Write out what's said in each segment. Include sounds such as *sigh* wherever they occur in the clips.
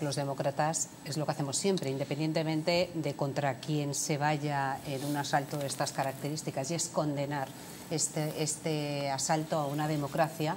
Los demócratas es lo que hacemos siempre, independientemente de contra quién se vaya en un asalto de estas características, y es condenar este, este asalto a una democracia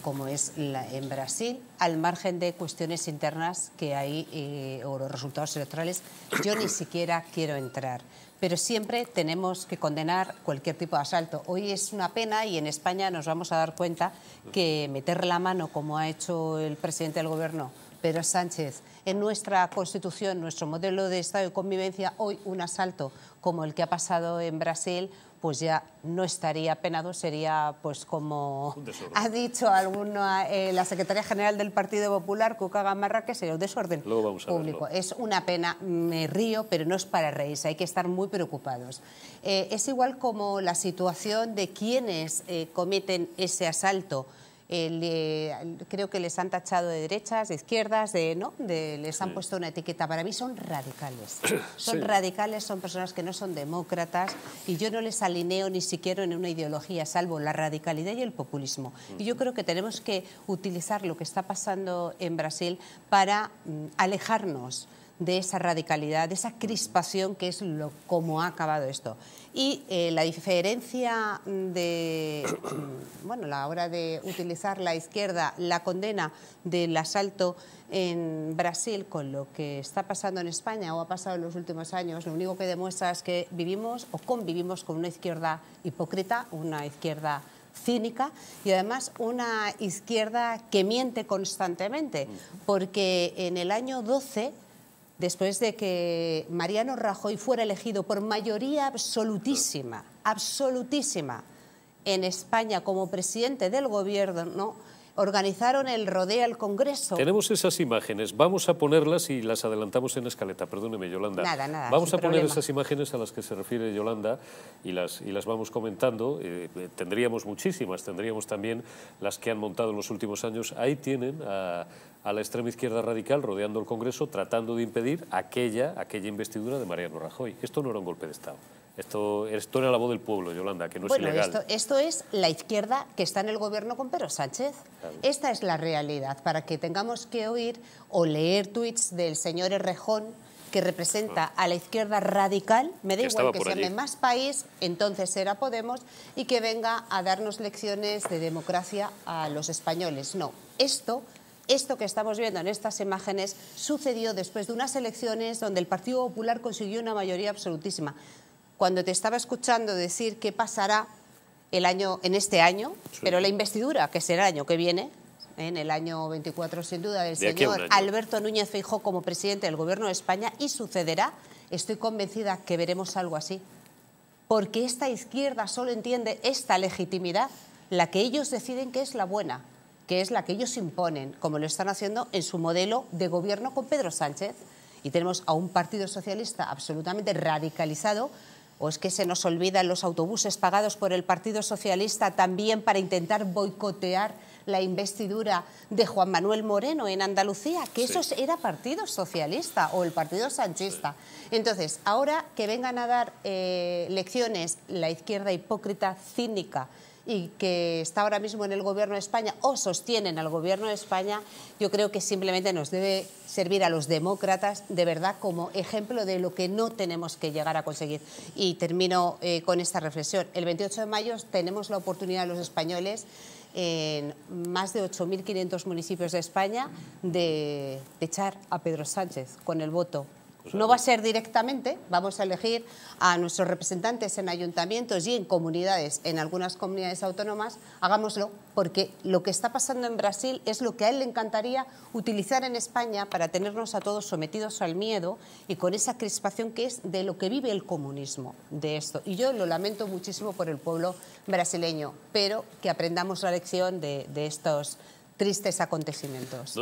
como es en Brasil, al margen de cuestiones internas que hay eh, o los resultados electorales, yo ni siquiera quiero entrar. Pero siempre tenemos que condenar cualquier tipo de asalto. Hoy es una pena y en España nos vamos a dar cuenta que meter la mano, como ha hecho el presidente del Gobierno, pero Sánchez. En nuestra Constitución, nuestro modelo de Estado de convivencia, hoy un asalto como el que ha pasado en Brasil pues ya no estaría penado, sería pues como ha dicho alguna eh, la secretaria general del Partido Popular, Cuca Gamarra, que sería un desorden público. Es una pena, me río, pero no es para reírse, hay que estar muy preocupados. Eh, es igual como la situación de quienes eh, cometen ese asalto creo que les han tachado de derechas, de izquierdas, de, ¿no? les han puesto una etiqueta. Para mí son radicales. *coughs* Son radicales, son personas que no son demócratas y yo no les alineo ni siquiera en una ideología, salvo la radicalidad y el populismo. Y yo creo que tenemos que utilizar lo que está pasando en Brasil para mm, alejarnos de esa radicalidad, de esa crispación que es lo, como ha acabado esto. Y eh, la diferencia mm, de, *coughs* bueno, la hora de utilizar la izquierda, la condena del asalto en Brasil con lo que está pasando en España o ha pasado en los últimos años, lo único que demuestra es que vivimos o convivimos con una izquierda hipócrita, una izquierda cínica y además una izquierda que miente constantemente, porque en el año 12 después de que Mariano Rajoy fuera elegido por mayoría absolutísima, absolutísima, en España como presidente del gobierno, ¿no? organizaron el rodeo al Congreso. Tenemos esas imágenes, vamos a ponerlas y las adelantamos en escaleta, perdóneme Yolanda. Nada, nada. Vamos a poner esas imágenes a las que se refiere Yolanda y las, y las vamos comentando. Eh, eh, tendríamos muchísimas, tendríamos también las que han montado en los últimos años. Ahí tienen a, a la extrema izquierda radical rodeando el Congreso tratando de impedir aquella, aquella investidura de Mariano Rajoy. Esto no era un golpe de Estado. Esto, esto era la voz del pueblo, Yolanda, que no es ilegal. Esto, es la izquierda que está en el gobierno con Pedro Sánchez. Esta es la realidad, para que tengamos que oír o leer tweets del señor Errejón, que representa ah. a la izquierda radical, me da que igual que se llame más país, entonces será Podemos, y que venga a darnos lecciones de democracia a los españoles. No, esto esto que estamos viendo en estas imágenes sucedió después de unas elecciones donde el Partido Popular consiguió una mayoría absolutísima cuando te estaba escuchando decir qué pasará el año, en este año, pero la investidura, que será el año que viene, en el año 24 sin duda, del señor Alberto Núñez ...fijó como presidente del Gobierno de España y sucederá, estoy convencida que veremos algo así. Porque esta izquierda solo entiende esta legitimidad, la que ellos deciden que es la buena, que es la que ellos imponen, como lo están haciendo en su modelo de gobierno con Pedro Sánchez. Y tenemos a un Partido Socialista absolutamente radicalizado ¿O es que se nos olvidan los autobuses pagados por el Partido Socialista también para intentar boicotear la investidura de Juan Manuel Moreno en Andalucía? Que eso era Partido Socialista o el Partido Sanchista. Entonces, ahora que vengan a dar eh, lecciones la izquierda hipócrita, cínica y que está ahora mismo en el Gobierno de España o sostienen al Gobierno de España, yo creo que simplemente nos debe servir a los demócratas de verdad como ejemplo de lo que no tenemos que llegar a conseguir. Y termino eh, con esta reflexión. El 28 de mayo tenemos la oportunidad los españoles en más de 8.500 municipios de España de echar a Pedro Sánchez con el voto no va a ser directamente, vamos a elegir a nuestros representantes en ayuntamientos y en comunidades, en algunas comunidades autónomas, hagámoslo, porque lo que está pasando en Brasil es lo que a él le encantaría utilizar en España para tenernos a todos sometidos al miedo y con esa crispación que es de lo que vive el comunismo, de esto. Y yo lo lamento muchísimo por el pueblo brasileño, pero que aprendamos la lección de, de estos tristes acontecimientos.